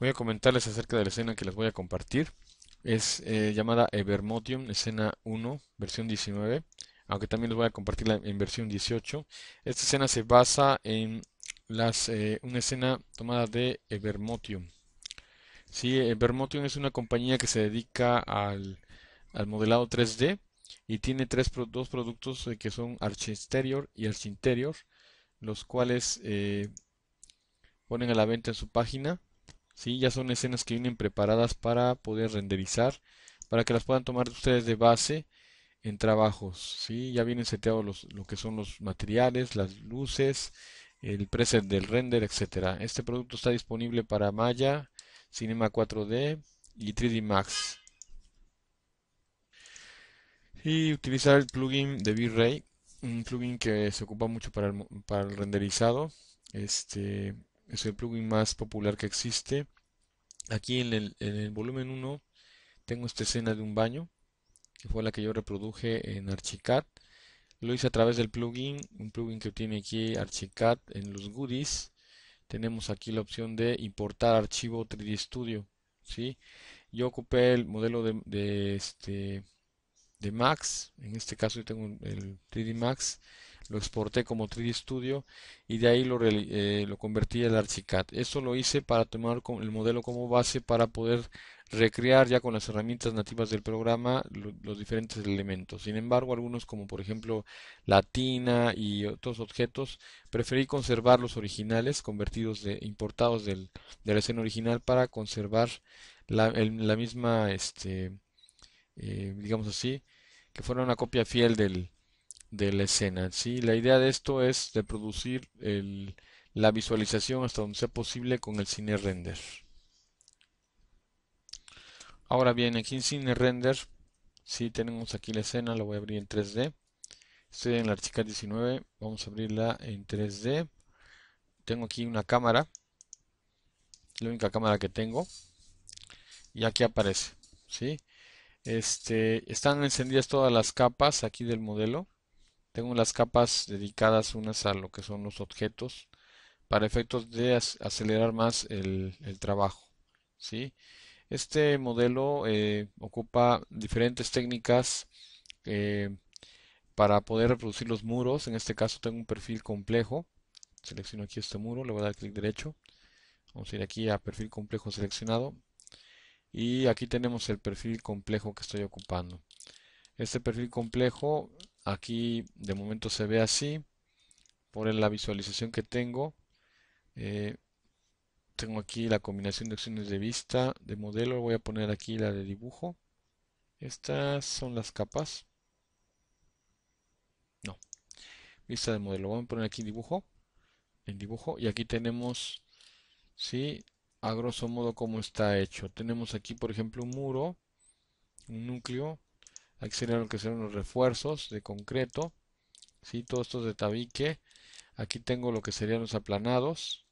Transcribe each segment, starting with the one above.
Voy a comentarles acerca de la escena que les voy a compartir. Es eh, llamada Evermotion, escena 1, versión 19, aunque también les voy a compartirla en versión 18. Esta escena se basa en eh, una escena tomada de Evermotium. Sí, Evermotium es una compañía que se dedica al, modelado 3D y tiene tres, dos productos eh, que son Arch Exterior y Arch Interior, los cuales ponen a la venta en su página ¿sí? Ya son escenas que vienen preparadas para poder renderizar, para que las puedan tomar ustedes de base en trabajos, ¿sí? Ya vienen seteados lo que son los materiales, las luces, el preset del render, etc. Este producto está disponible para Maya, Cinema 4D y 3D Max. Y utilizar el plugin de V-Ray, un plugin que se ocupa mucho para el, para el renderizado. Este, es el plugin más popular que existe. Aquí en el, volumen 1 tengo esta escena de un baño, que fue la que yo reproduje en Archicad. Lo hice a través del plugin, un plugin que tiene aquí Archicad en los goodies. Tenemos aquí la opción de importar archivo 3D Studio. ¿sí? Yo ocupé el modelo de, este, de Max, en este caso yo tengo el 3D Max lo exporté como 3D Studio y de ahí lo, eh, lo convertí al Archicad. Eso lo hice para tomar el modelo como base para poder recrear ya con las herramientas nativas del programa los diferentes elementos. Sin embargo, algunos como por ejemplo la tina y otros objetos, preferí conservar los originales convertidos de importados del, de la escena original para conservar la, misma, este, eh, digamos así, que fuera una copia fiel del, de la escena. ¿sí? La idea de esto es de producir la visualización hasta donde sea posible con el cine render. Ahora bien, aquí en cine render, si ¿sí? tenemos aquí la escena, la voy a abrir en 3D. Estoy en la archica 19, vamos a abrirla en 3D. Tengo aquí una cámara, la única cámara que tengo. Y aquí aparece, ¿sí? Este, están encendidas todas las capas aquí del modelo. Tengo las capas dedicadas unas a lo que son los objetos para efectos de acelerar más el, trabajo. ¿sí? Este modelo eh, ocupa diferentes técnicas eh, para poder reproducir los muros. En este caso tengo un perfil complejo. Selecciono aquí este muro, le voy a dar clic derecho. Vamos a ir aquí a perfil complejo seleccionado. Y aquí tenemos el perfil complejo que estoy ocupando. Este perfil complejo Aquí de momento se ve así. Por la visualización que tengo. Eh, tengo aquí la combinación de opciones de vista, de modelo. Voy a poner aquí la de dibujo. Estas son las capas. No. Vista de modelo. Voy a poner aquí dibujo. En dibujo. Y aquí tenemos, sí, a grosso modo cómo está hecho. Tenemos aquí, por ejemplo, un muro, un núcleo, Aquí serían lo que serían los refuerzos de concreto. ¿sí? Todos estos de tabique. Aquí tengo lo que serían los aplanados.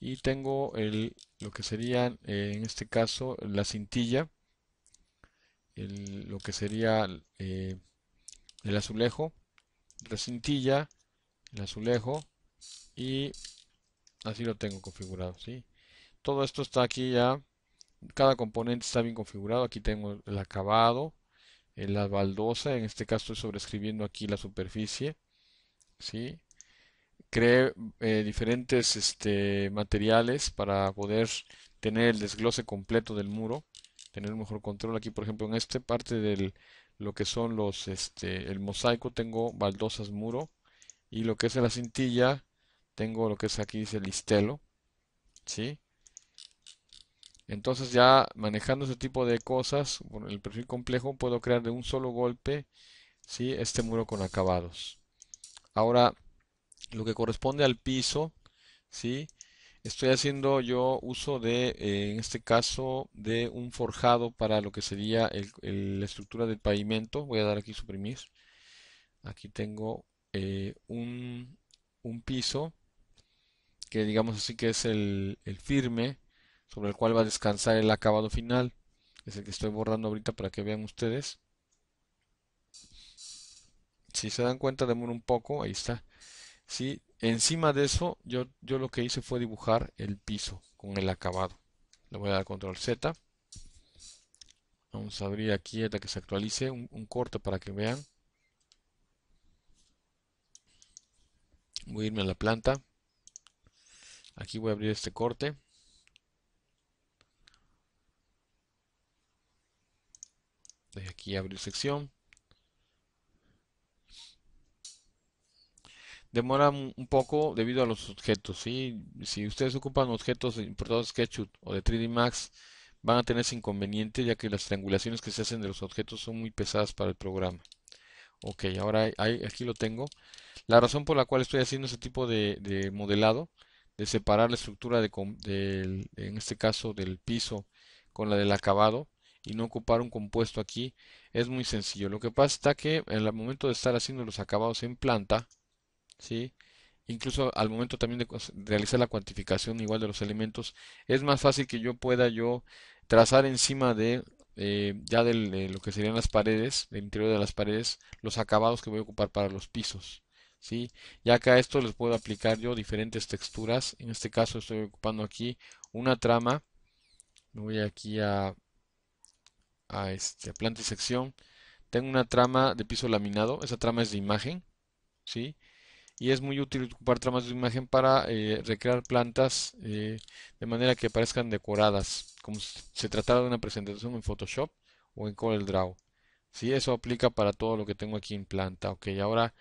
Y tengo el, lo que serían, eh, en este caso, la cintilla. lo que sería eh, el azulejo. La cintilla, el azulejo. Y así lo tengo configurado. ¿sí? Todo esto está aquí ya. Cada componente está bien configurado. Aquí tengo el acabado la baldosa, en este caso estoy sobrescribiendo aquí la superficie, ¿sí? Cree eh, diferentes este, materiales para poder tener el desglose completo del muro, tener mejor control. Aquí, por ejemplo, en esta parte del lo que son los, este, el mosaico tengo baldosas muro y lo que es la cintilla tengo lo que es aquí dice listelo, ¿sí? Entonces ya manejando ese tipo de cosas, con el perfil complejo, puedo crear de un solo golpe ¿sí? este muro con acabados. Ahora, lo que corresponde al piso, ¿sí? estoy haciendo yo uso de, eh, en este caso, de un forjado para lo que sería la estructura del pavimento. Voy a dar aquí suprimir. Aquí tengo eh, un, piso que digamos así que es el firme sobre el cual va a descansar el acabado final. Es el que estoy borrando ahorita para que vean ustedes. Si se dan cuenta, demora un poco, ahí está. Encima de eso, yo, yo lo que hice fue dibujar el piso con el acabado. Le voy a dar control Z. Vamos a abrir aquí hasta que se actualice un, un corte para que vean. Voy a irme a la planta. Aquí voy a abrir este corte. aquí abrir sección. Demora un poco debido a los objetos. Si ustedes ocupan objetos importados de SketchUp o de 3D Max, van a tener ese inconveniente ya que las triangulaciones que se hacen de los objetos son muy pesadas para el programa. Ok, ahora aquí lo tengo. La razón por la cual estoy haciendo este tipo de, modelado, de separar la estructura en este caso del piso con la del acabado, y no ocupar un compuesto aquí es muy sencillo. Lo que pasa está que en el momento de estar haciendo los acabados en planta, ¿sí? incluso al momento también de realizar la cuantificación igual de los elementos, es más fácil que yo pueda yo trazar encima de eh, ya de lo que serían las paredes, El interior de las paredes, los acabados que voy a ocupar para los pisos. ¿sí? Ya que a esto les puedo aplicar yo diferentes texturas. En este caso estoy ocupando aquí una trama. Me voy aquí a a, este, planta y sección. Tengo una trama de piso laminado, esa trama es de imagen, ¿sí? Y es muy útil ocupar tramas de imagen para eh, recrear plantas eh, de manera que parezcan decoradas, como si se tratara de una presentación en Photoshop o en CorelDRAW. ¿Sí? Eso aplica para todo lo que tengo aquí en planta. Ok, ahora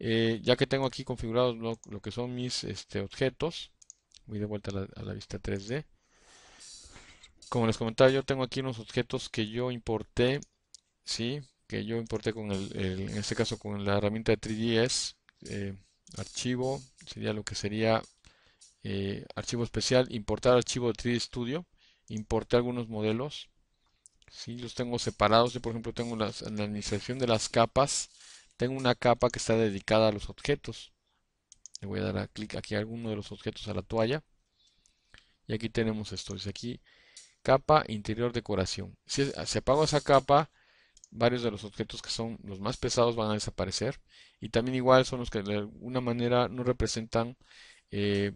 eh, ya que tengo aquí configurados lo, que son mis este, objetos, voy de vuelta a la vista 3D. Como les comentaba, yo tengo aquí unos objetos que yo importé, ¿sí? Que yo importé con el, en este caso con la herramienta de 3DS, eh, archivo, sería lo que sería eh, archivo especial, importar archivo de 3D Studio, importé algunos modelos, ¿sí? Los tengo separados, yo por ejemplo tengo la administración de las capas, tengo una capa que está dedicada a los objetos. Le voy a dar a clic aquí a alguno de los objetos a la toalla. Y aquí tenemos esto. dice aquí Capa interior decoración. Si se apago esa capa, varios de los objetos que son los más pesados van a desaparecer. Y también igual son los que de alguna manera no representan eh,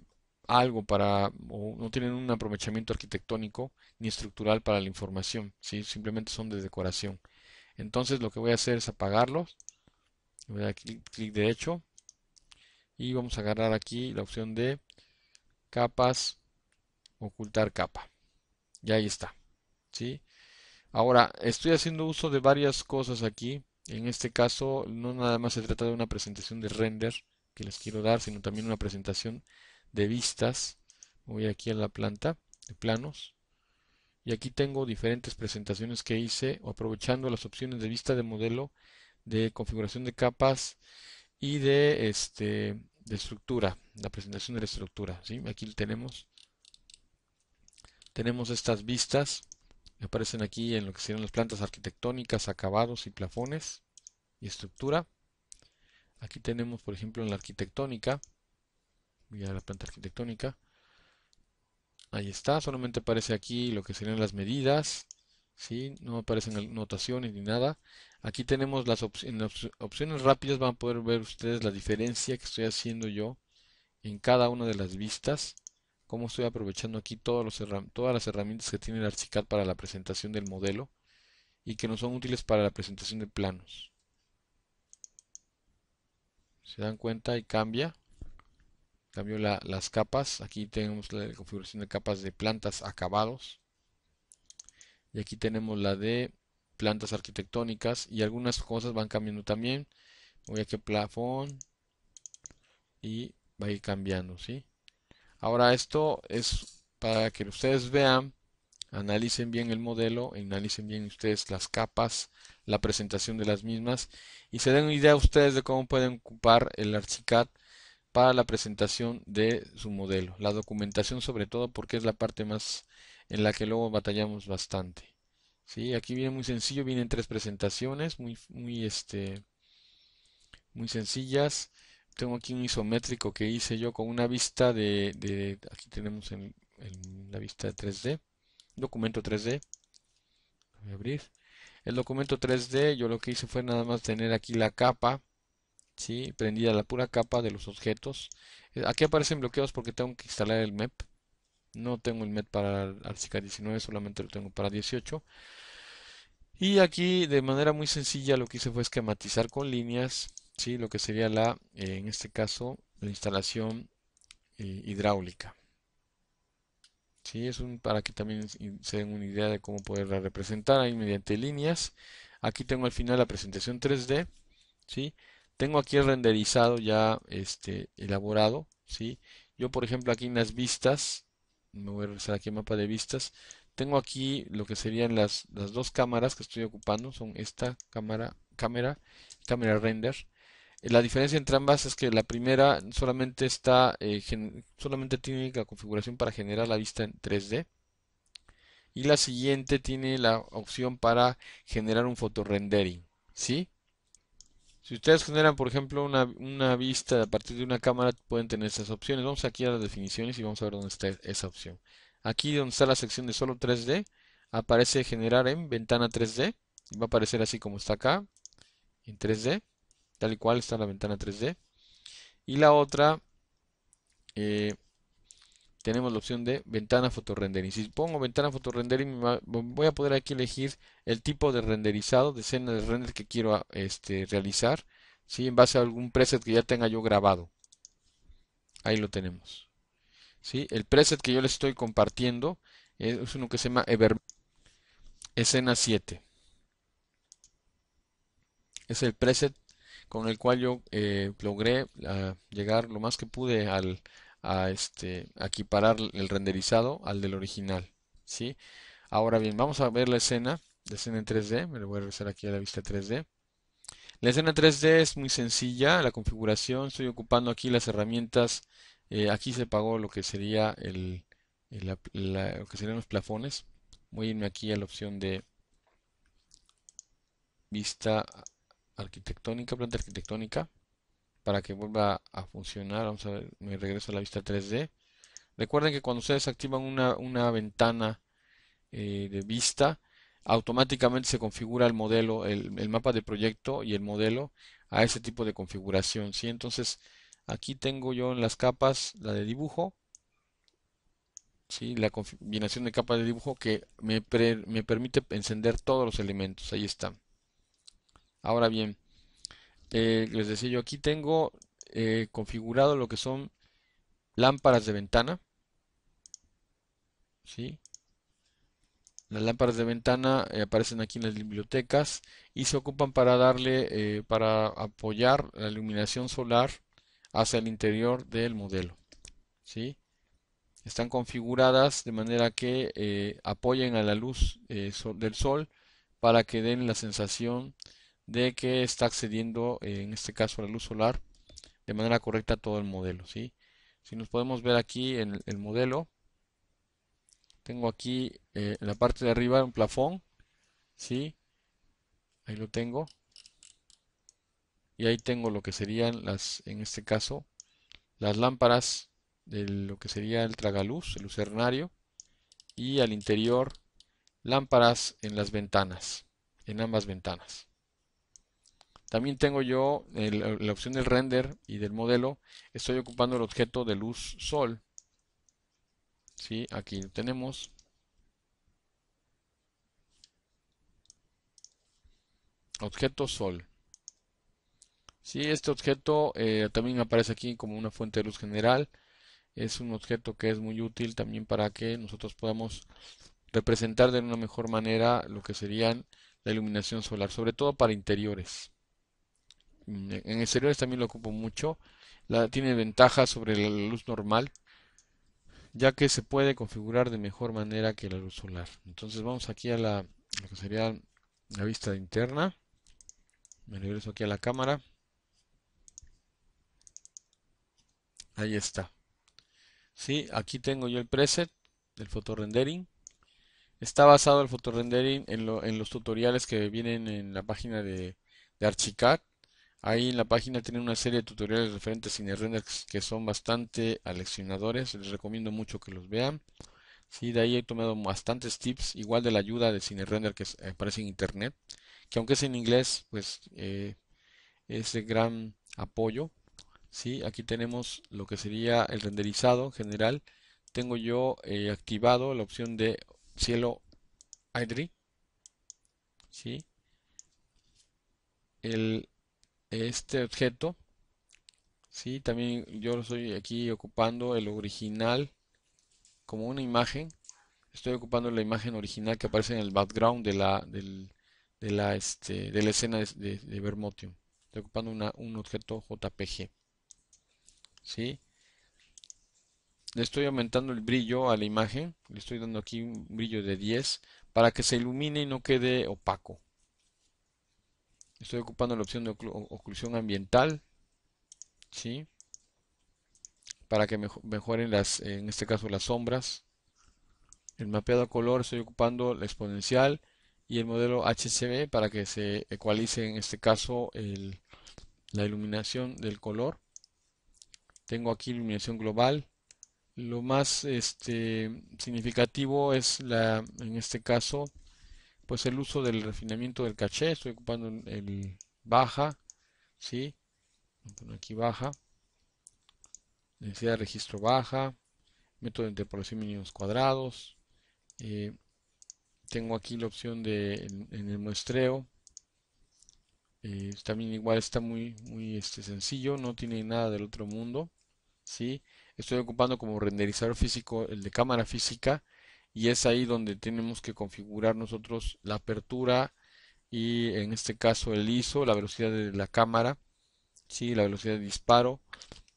algo para, o no tienen un aprovechamiento arquitectónico ni estructural para la información. Simplemente son de decoración. Entonces lo que voy a hacer es apagarlos. Voy a dar clic derecho. Y vamos a agarrar aquí la opción de capas, ocultar capa. Y ahí está. ¿sí? Ahora, estoy haciendo uso de varias cosas aquí. En este caso, no nada más se trata de una presentación de render que les quiero dar, sino también una presentación de vistas. Voy aquí a la planta de planos. Y aquí tengo diferentes presentaciones que hice aprovechando las opciones de vista de modelo, de configuración de capas y de, este, de estructura, la presentación de la estructura. ¿sí? Aquí tenemos tenemos estas vistas aparecen aquí en lo que serían las plantas arquitectónicas, acabados y plafones y estructura. Aquí tenemos, por ejemplo, en la arquitectónica, mira la planta arquitectónica, ahí está, solamente aparece aquí lo que serían las medidas, ¿sí? no aparecen notaciones ni nada. Aquí tenemos las opciones rápidas, van a poder ver ustedes la diferencia que estoy haciendo yo en cada una de las vistas cómo estoy aprovechando aquí todas las herramientas que tiene el ArchiCAD para la presentación del modelo y que nos son útiles para la presentación de planos. Se dan cuenta y cambia. Cambio las capas. Aquí tenemos la configuración de capas de plantas acabados. Y aquí tenemos la de plantas arquitectónicas y algunas cosas van cambiando también. Voy aquí a plafón y va a ir cambiando, ¿sí? Ahora esto es para que ustedes vean, analicen bien el modelo, analicen bien ustedes las capas, la presentación de las mismas y se den una idea ustedes de cómo pueden ocupar el ArchiCAD para la presentación de su modelo. La documentación sobre todo porque es la parte más en la que luego batallamos bastante. ¿Sí? Aquí viene muy sencillo, vienen tres presentaciones muy, muy, este, muy sencillas tengo aquí un isométrico que hice yo con una vista de, aquí tenemos en, la vista de 3D, documento 3D, voy a abrir, el documento 3D yo lo que hice fue nada más tener aquí la capa, ¿sí? prendida la pura capa de los objetos, eh, aquí aparecen bloqueados porque tengo que instalar el MEP, no tengo el MEP para Arcica 19, solamente lo tengo para 18, y aquí de manera muy sencilla lo que hice fue esquematizar con líneas, lo que sería la, eh, en este caso, la instalación eh, hidráulica. ¿Sí? Es un, para que también se den una idea de cómo poderla representar ahí mediante líneas. Aquí tengo al final la presentación 3D. ¿sí? Tengo aquí el renderizado ya este, elaborado. ¿sí? Yo, por ejemplo, aquí en las vistas, me voy a regresar aquí mapa de vistas, tengo aquí lo que serían las, dos cámaras que estoy ocupando, son esta cámara, cámara, cámara render la diferencia entre ambas es que la primera solamente está eh, tiene la configuración para generar la vista en 3D y la siguiente tiene la opción para generar un fotorendering, ¿sí? Si ustedes generan, por ejemplo, una, una, vista a partir de una cámara, pueden tener esas opciones. Vamos aquí a las definiciones y vamos a ver dónde está esa opción. Aquí donde está la sección de solo 3D, aparece generar en ventana 3D. Y va a aparecer así como está acá, en 3D tal y cual está la ventana 3D. Y la otra, eh, tenemos la opción de ventana fotorrendering. Si pongo ventana fotorrendering. voy a poder aquí elegir el tipo de renderizado, de escena de render que quiero este, realizar, ¿sí? en base a algún preset que ya tenga yo grabado. Ahí lo tenemos. ¿sí? El preset que yo le estoy compartiendo es uno que se llama Ever escena 7. Es el preset con el cual yo eh, logré ah, llegar lo más que pude al, a, este, equiparar el renderizado al del original. ¿sí? Ahora bien, vamos a ver la escena, la escena en 3D, me voy a regresar aquí a la vista 3D. La escena 3D es muy sencilla, la configuración, estoy ocupando aquí las herramientas, eh, aquí se pagó lo que sería el, lo que serían los plafones. Voy a irme aquí a la opción de vista arquitectónica, planta arquitectónica, para que vuelva a funcionar. Vamos a ver, me regreso a la vista 3D. Recuerden que cuando ustedes activan una, ventana eh, de vista, automáticamente se configura el modelo, el, mapa de proyecto y el modelo a ese tipo de configuración. ¿sí? Entonces, aquí tengo yo en las capas la de dibujo, ¿sí? la combinación de capas de dibujo que me, me permite encender todos los elementos. Ahí está. Ahora bien, eh, les decía yo, aquí tengo eh, configurado lo que son lámparas de ventana. ¿Sí? Las lámparas de ventana eh, aparecen aquí en las bibliotecas y se ocupan para darle, para apoyar la iluminación solar hacia el interior del modelo. ¿sí? Están configuradas de manera que apoyen a la luz del sol para que den la sensación de que está accediendo, eh, en este caso, a la luz solar de manera correcta todo el modelo. ¿sí? Si nos podemos ver aquí en el modelo, tengo aquí eh, en la parte de arriba un plafón, ¿sí? ahí lo tengo, y ahí tengo lo que serían las, en este caso, las lámparas de lo que sería el tragaluz, el lucernario, y al interior lámparas en las ventanas, en ambas ventanas. También tengo yo la opción del render y del modelo. Estoy ocupando el objeto de luz sol. ¿Sí? Aquí lo tenemos. Objeto sol. Sí, este objeto eh, también aparece aquí como una fuente de luz general. Es un objeto que es muy útil también para que nosotros podamos representar de una mejor manera lo que serían la iluminación solar, sobre todo para interiores. Mm, en exteriores también lo ocupo mucho. La, tiene ventaja sobre la luz normal, ya que se puede configurar de mejor manera que la luz solar. Entonces vamos aquí a la, que sería la vista interna. Me regreso aquí a la cámara. Ahí está. Sí, aquí tengo yo el preset del fotorendering. Está basado el fotorendering en, en los tutoriales que vienen en la página de, de Archicad Ahí en la página tienen una serie de tutoriales referentes a CineRender que son bastante aleccionadores. Les recomiendo mucho que los vean. Sí, de ahí he tomado bastantes tips, igual de la ayuda de CineRender que eh, aparece en internet, que aunque es en inglés, pues eh, es de gran apoyo. Sí, aquí tenemos lo que sería el renderizado en general. Tengo yo eh, activado la opción de cielo Idri. ¿sí? El este objeto. ¿sí? También yo lo estoy aquí ocupando el original como una imagen. Estoy ocupando la imagen original que aparece en el background de la, de la, este, de la escena de, de, Vermotium. Estoy ocupando una, un objeto JPG. ¿sí? Le estoy aumentando el brillo a la imagen. Le estoy dando aquí un brillo de 10 para que se ilumine y no quede opaco. Estoy ocupando la opción de oclusión ambiental. ¿Sí? Para que mejoren las, en este caso, las sombras. El mapeado a color estoy ocupando la exponencial y el modelo HCB para que se ecualice en este caso la iluminación del color. Tengo aquí iluminación global. Lo más este, significativo es la, en este caso pues el uso del refinamiento del caché, estoy ocupando el baja, ¿sí? Aquí baja, necesidad de registro baja, método de interpolación mínimos cuadrados, eh, tengo aquí la opción de en, el muestreo, eh, también igual está muy, muy este, sencillo, no tiene nada del otro mundo, ¿sí? Estoy ocupando como renderizador físico el de cámara física, y es ahí donde tenemos que configurar nosotros la apertura y en este caso el ISO, la velocidad de la cámara, ¿sí? la velocidad de disparo.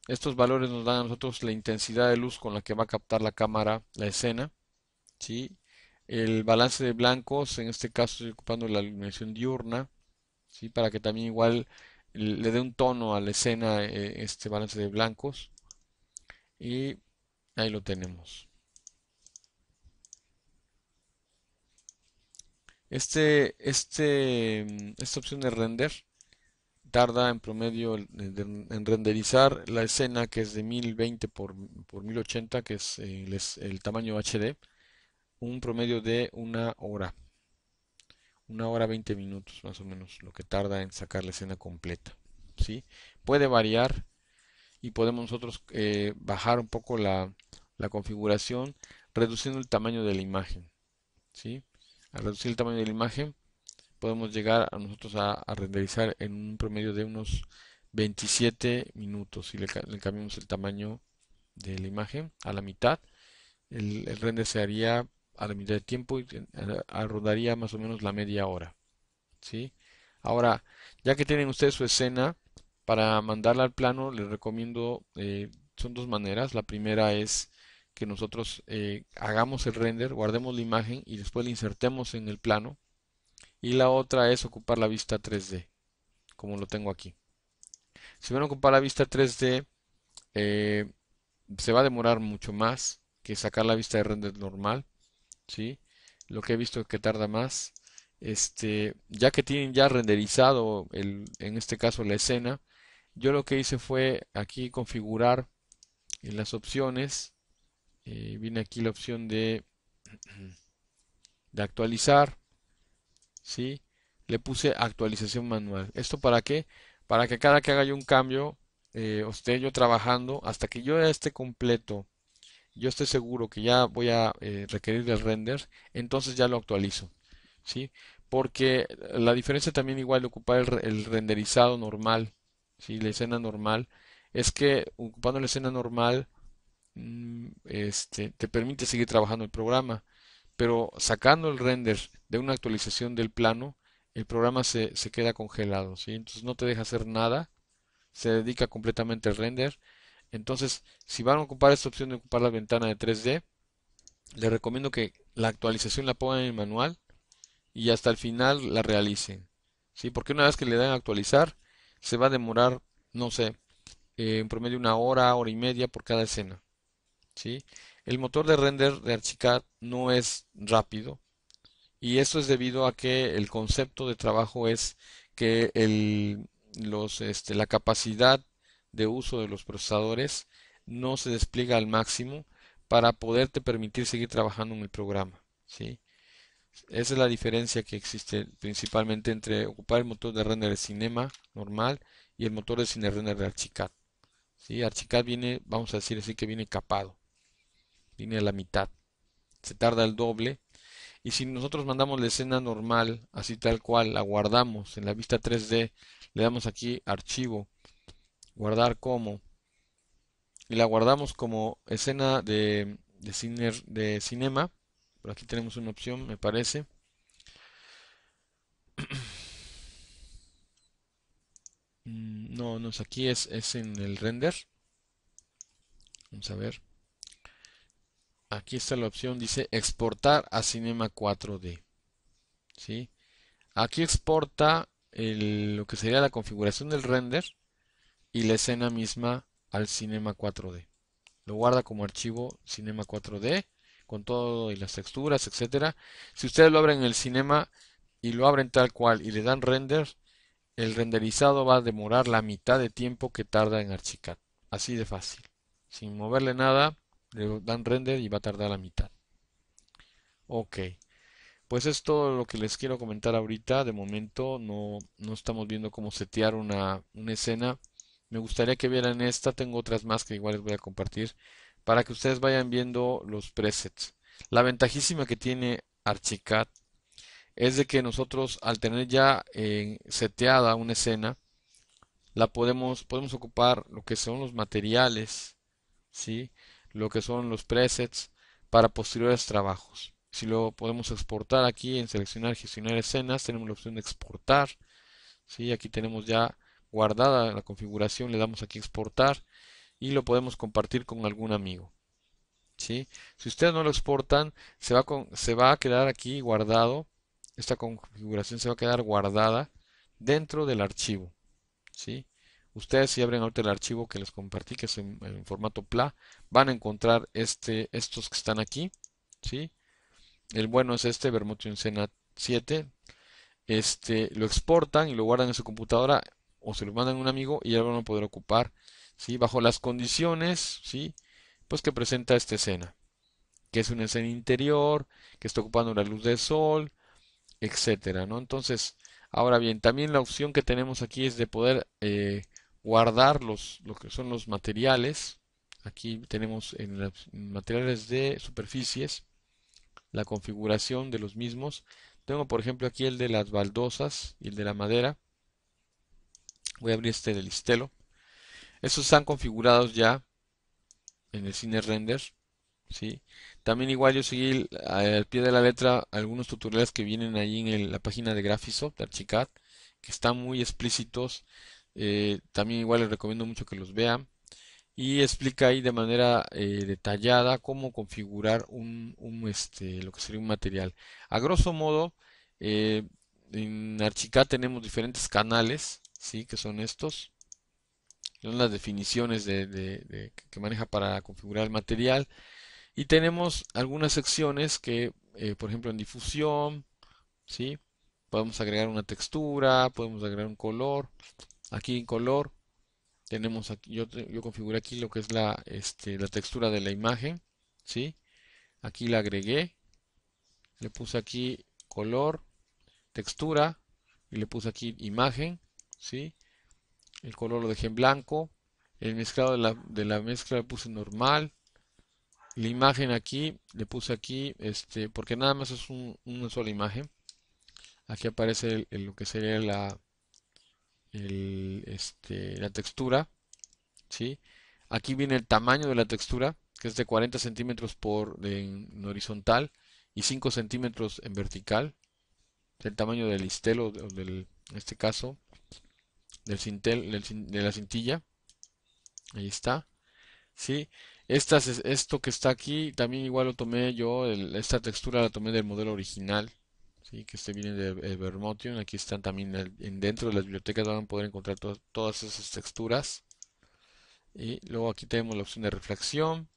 Estos valores nos dan a nosotros la intensidad de luz con la que va a captar la cámara la escena. ¿sí? El balance de blancos, en este caso estoy ocupando la iluminación diurna, ¿sí? para que también igual le dé un tono a la escena eh, este balance de blancos. Y ahí lo tenemos. Este, este, mm, esta opción de render tarda en promedio en renderizar la escena que es de 1020 por, 1080, que eh, es el, tamaño HD, un promedio de una hora. Una hora 20 minutos más o menos lo que tarda en sacar la escena completa. ¿sí? Puede variar y podemos nosotros eh, bajar un poco la, la configuración reduciendo el tamaño de la imagen. ¿sí? Al reducir el tamaño de la imagen, podemos llegar a nosotros a, renderizar en un promedio de unos 27 minutos. Si le, cambiamos el tamaño de la imagen a la mitad, el, render se haría a la mitad de tiempo y arrodaría más o menos la media hora. ¿sí? Ahora, ya que tienen ustedes su escena, para mandarla al plano les recomiendo, eh, son dos maneras. La primera es que nosotros eh, hagamos el render, guardemos la imagen y después la insertemos en el plano. Y la otra es ocupar la vista 3D, como lo tengo aquí. Si van a ocupar la vista 3D, eh, se va a demorar mucho más que sacar la vista de render normal. ¿sí? Lo que he visto es que tarda más. Este, ya que tienen ya renderizado, en este caso, la escena, yo lo que hice fue aquí configurar en las opciones eh, viene aquí la opción de, de actualizar, ¿sí? Le puse actualización manual. ¿Esto para qué? Para que cada que haga yo un cambio, eh, esté yo trabajando, hasta que yo esté completo, yo esté seguro que ya voy a eh, requerir el render, entonces ya lo actualizo, ¿sí? Porque la diferencia también igual de ocupar el, renderizado normal, ¿sí? La escena normal, es que ocupando la escena normal, Mm, este, te permite seguir trabajando el programa, pero sacando el render de una actualización del plano, el programa se, queda congelado, entonces no te deja hacer nada, se dedica completamente al render. Entonces, si van a ocupar esta opción de ocupar la ventana de 3D, les recomiendo que la actualización la pongan en el manual y hasta el final la realicen. Porque una vez que le dan a actualizar, se va a demorar, no sé, eh, en promedio una hora, hora y media por cada escena. El motor de render de Archicad no es rápido y eso es debido a que el concepto de trabajo es que el, este, la capacidad de uso de los procesadores no se despliega al máximo para poderte permitir seguir trabajando en el programa. Esa es la diferencia que existe principalmente entre ocupar el motor de render de Cinema normal y el motor de cine render de Archicad. ¿sí? Archicad viene, vamos a decir así que viene capado línea la mitad. Se tarda el doble. Y si nosotros mandamos la escena normal, así tal cual, la guardamos en la vista 3D, le damos aquí archivo, guardar como, y la guardamos como escena de, de, cine, de cinema. Por aquí tenemos una opción, me parece. Mm, no, no aquí, es, es en el render. Vamos a ver aquí está la opción, dice exportar a Cinema 4D. ¿Sí? Aquí exporta lo que sería la configuración del render y la escena misma al Cinema 4D. Lo guarda como archivo Cinema 4D con todo y las texturas, etcétera. Si ustedes lo abren en el Cinema y lo abren tal cual y le dan render, el renderizado va a demorar la mitad de tiempo que tarda en Archicad. Así de fácil. Sin moverle nada, le dan render y va a tardar la mitad ok pues es todo lo que les quiero comentar ahorita de momento no, no estamos viendo cómo setear una, escena me gustaría que vieran esta tengo otras más que igual les voy a compartir para que ustedes vayan viendo los presets la ventajísima que tiene Archicad es de que nosotros al tener ya eh, seteada una escena la podemos podemos ocupar lo que son los materiales sí lo que son los presets para posteriores trabajos. Si lo podemos exportar aquí en seleccionar, gestionar escenas, tenemos la opción de exportar. ¿sí? Aquí tenemos ya guardada la configuración, le damos aquí exportar y lo podemos compartir con algún amigo. ¿sí? Si ustedes no lo exportan, se va, se va a quedar aquí guardado. Esta configuración se va a quedar guardada dentro del archivo. ¿sí? ustedes si abren ahorita el archivo que les compartí, que es en, formato PLA, van a encontrar este, estos que están aquí. ¿sí? El bueno es este, Vermouth escena 7. Este, lo exportan y lo guardan en su computadora o se lo mandan a un amigo y ya lo van a poder ocupar ¿sí? bajo las condiciones ¿sí? pues que presenta esta escena que es una escena interior que está ocupando la luz del sol etcétera ¿no? entonces ahora bien también la opción que tenemos aquí es de poder eh, guardar los, lo que son los materiales. Aquí tenemos en materiales de superficies la configuración de los mismos. Tengo por ejemplo aquí el de las baldosas y el de la madera. Voy a abrir este del listelo. Estos están configurados ya en el Cine Render. ¿sí? También igual yo seguí al pie de la letra algunos tutoriales que vienen allí en la página de Graphisoft, de Archicad, que están muy explícitos eh, también igual les recomiendo mucho que los vean. Y explica ahí de manera eh, detallada cómo configurar un, este, lo que sería un material. A grosso modo, eh, en Archicad tenemos diferentes canales, ¿sí? que son estos. Son las definiciones que maneja para configurar el material. Y tenemos algunas secciones que, por ejemplo, en difusión, ¿sí? podemos agregar una textura, podemos agregar un color, aquí en color tenemos aquí yo, yo configuré aquí lo que es la, este, la textura de la imagen ¿sí? aquí la agregué le puse aquí color textura y le puse aquí imagen ¿sí? el color lo dejé en blanco el mezclado de la, mezcla le puse normal la imagen aquí le puse aquí este porque nada más es una sola imagen aquí aparece lo que sería la, este, la textura. ¿sí? Aquí viene el tamaño de la textura, que es de 40 centímetros por, en, horizontal y 5 centímetros en vertical. el tamaño del listelo, del, en este caso, del cintel, de la cintilla. Ahí está. ¿Sí? esto que está aquí, también igual lo tomé yo, esta textura la tomé del modelo original que este viene de, Bermotion, Aquí están también dentro de las bibliotecas van a poder encontrar todas esas texturas. Y luego aquí tenemos la opción de reflexión,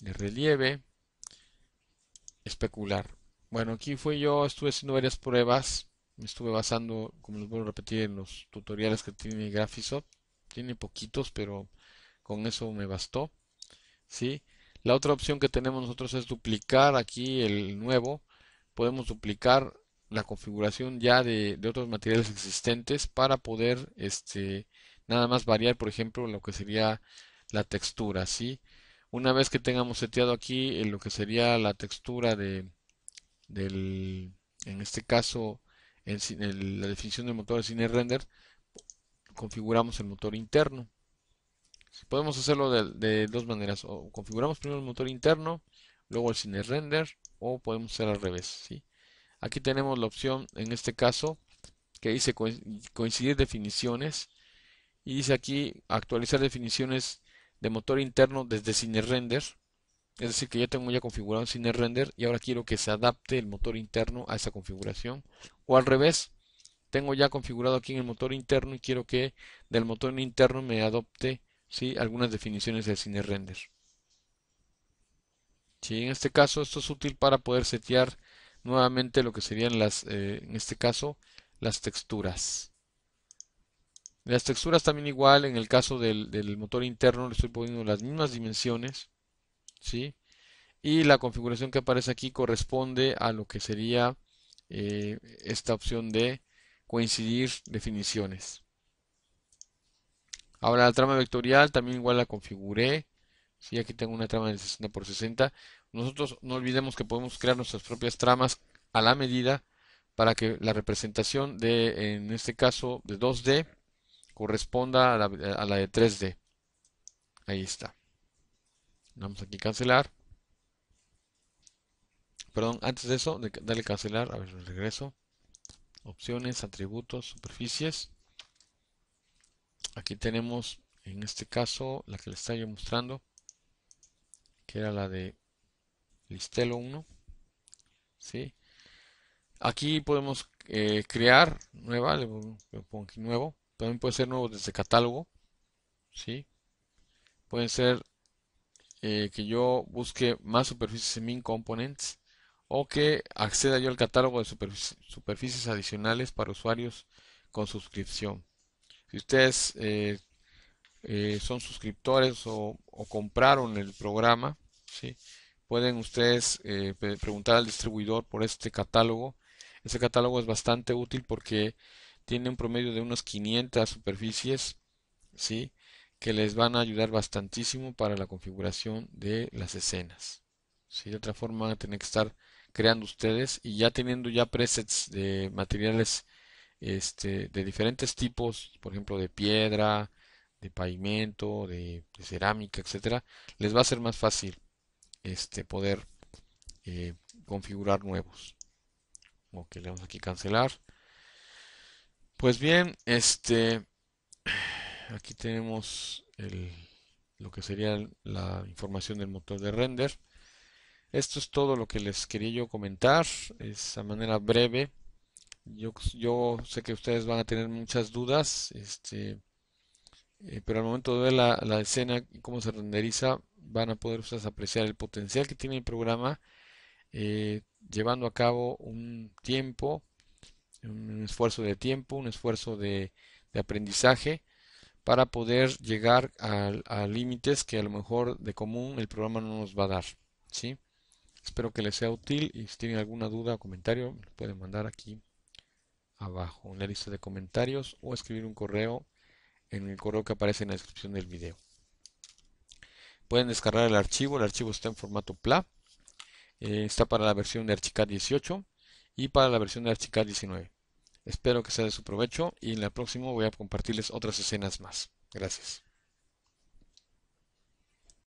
de relieve, especular. Bueno, aquí fue yo, estuve haciendo varias pruebas. Me estuve basando, como les vuelvo a repetir, en los tutoriales que tiene Graphisoft. Tiene poquitos, pero con eso me bastó. ¿sí? La otra opción que tenemos nosotros es duplicar aquí el nuevo podemos duplicar la configuración ya de, otros materiales existentes para poder este, nada más variar, por ejemplo, lo que sería la textura. ¿sí? Una vez que tengamos seteado aquí eh, lo que sería la textura de, del, en este caso, la definición del motor de cine configuramos el motor interno. Podemos hacerlo de, dos maneras, configuramos primero el motor interno, luego el CineRender, o podemos hacer al revés. ¿sí? Aquí tenemos la opción, en este caso, que dice coincidir definiciones y dice aquí actualizar definiciones de motor interno desde CineRender. Es decir, que ya tengo ya configurado CineRender y ahora quiero que se adapte el motor interno a esa configuración. O al revés, tengo ya configurado aquí en el motor interno y quiero que del motor interno me adopte ¿sí? algunas definiciones del CineRender. En este caso esto es útil para poder setear nuevamente lo que serían las, eh, en este caso, las texturas. Las texturas también igual, en el caso del, motor interno le estoy poniendo las mismas dimensiones, ¿sí? Y la configuración que aparece aquí corresponde a lo que sería eh, esta opción de coincidir definiciones. Ahora la trama vectorial también igual la configuré. Si aquí tengo una trama de 60 por 60, nosotros no olvidemos que podemos crear nuestras propias tramas a la medida para que la representación de, en este caso, de 2D corresponda a la, de 3D. Ahí está. Vamos aquí a cancelar. Perdón, antes de eso, dale cancelar. A ver, regreso. Opciones, atributos, superficies. Aquí tenemos, en este caso, la que le estoy mostrando que era la de listelo 1. ¿sí? Aquí podemos eh, crear nueva, le pongo aquí nuevo. También puede ser nuevo desde catálogo. ¿sí? Pueden ser eh, que yo busque más superficies en Min Components o que acceda yo al catálogo de superficies adicionales para usuarios con suscripción. Si ustedes eh, son suscriptores o compraron el programa, Pueden ustedes eh, preguntar al distribuidor por este catálogo. Este catálogo es bastante útil porque tiene un promedio de unas 500 superficies, ¿sí? que les van a ayudar bastantísimo para la configuración de las escenas. Si De otra forma, tienen que estar creando ustedes y ya teniendo ya presets de materiales este, de diferentes tipos, por ejemplo de piedra, de pavimento, de, de cerámica, etcétera, les va a ser más fácil este, poder eh, configurar nuevos. Ok, le damos aquí cancelar. Pues bien, este aquí tenemos lo que sería la información del motor de render. Esto es todo lo que les quería yo comentar, es a manera breve. Yo, yo sé que ustedes van a tener muchas dudas, este, eh, pero al momento de ver la, la escena cómo se renderiza, van a poder ustedes apreciar el potencial que tiene el programa eh, llevando a cabo un tiempo, un esfuerzo de tiempo, un esfuerzo de, aprendizaje para poder llegar a, límites que a lo mejor de común el programa no nos va a dar. ¿sí? Espero que les sea útil y si tienen alguna duda o comentario pueden mandar aquí abajo una lista de comentarios o escribir un correo en el correo que aparece en la descripción del video. Pueden descargar el archivo, el archivo está en formato PLA, eh, está para la versión de Archicad 18 y para la versión de Archicad 19. Espero que sea de su provecho y en la próxima voy a compartirles otras escenas más. Gracias.